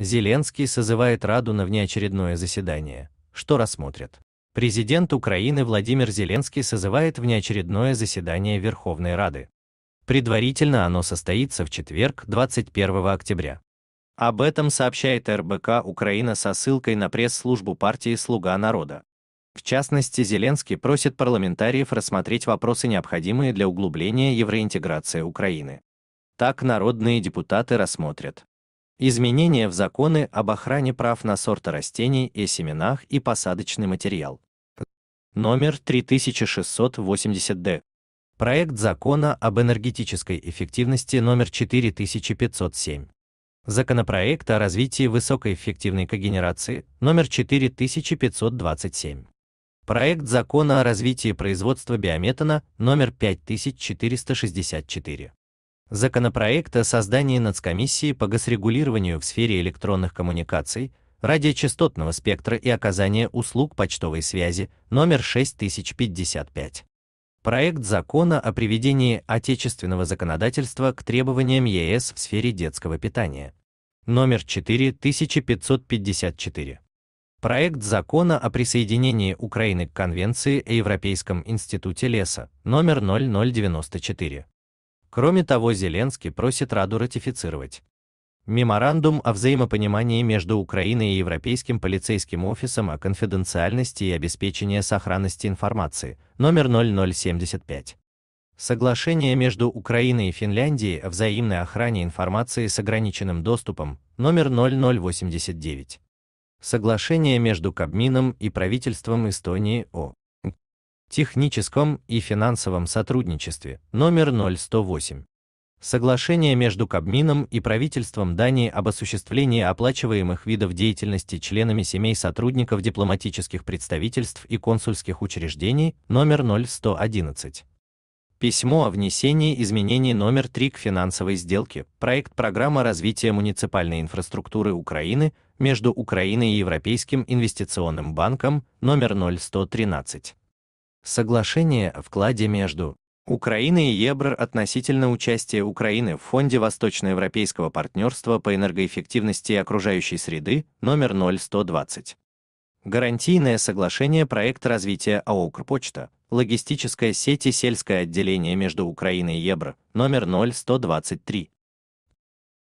Зеленский созывает Раду на внеочередное заседание, что рассмотрят. Президент Украины Владимир Зеленский созывает внеочередное заседание Верховной Рады. Предварительно оно состоится в четверг, 21 октября. Об этом сообщает РБК Украина со ссылкой на пресс-службу партии «Слуга народа». В частности, Зеленский просит парламентариев рассмотреть вопросы, необходимые для углубления евроинтеграции Украины. Так народные депутаты рассмотрят Изменения в законы об охране прав на сорта растений и семенах и посадочный материал. Номер 3680-Д. Проект закона об энергетической эффективности номер 4507. Законопроект о развитии высокоэффективной когенерации номер 4527. Проект закона о развитии производства биометана номер 5464 законопроект о создании Нацкомиссии по госрегулированию в сфере электронных коммуникаций, радиочастотного спектра и оказания услуг почтовой связи, номер 6055. Проект закона о приведении отечественного законодательства к требованиям ЕС в сфере детского питания, номер 4554. Проект закона о присоединении Украины к Конвенции о Европейском институте леса, номер 0094. Кроме того, Зеленский просит Раду ратифицировать меморандум о взаимопонимании между Украиной и Европейским полицейским офисом о конфиденциальности и обеспечении сохранности информации, номер 0075. Соглашение между Украиной и Финляндией о взаимной охране информации с ограниченным доступом, номер 0089. Соглашение между Кабмином и правительством Эстонии о техническом и финансовом сотрудничестве номер 0108. Соглашение между Кабмином и правительством Дании об осуществлении оплачиваемых видов деятельности членами семей сотрудников дипломатических представительств и консульских учреждений номер 0111. Письмо о внесении изменений номер 3 к финансовой сделке, проект программы развития муниципальной инфраструктуры Украины между Украиной и Европейским инвестиционным банком номер 0113. Соглашение о вкладе между Украиной и ЕБР относительно участия Украины в Фонде Восточноевропейского партнерства по энергоэффективности и окружающей среды номер 0120. Гарантийное соглашение проект развития АО «Укрпочта», логистическая сеть и сельское отделение между Украиной и ЕБР, номер 0123.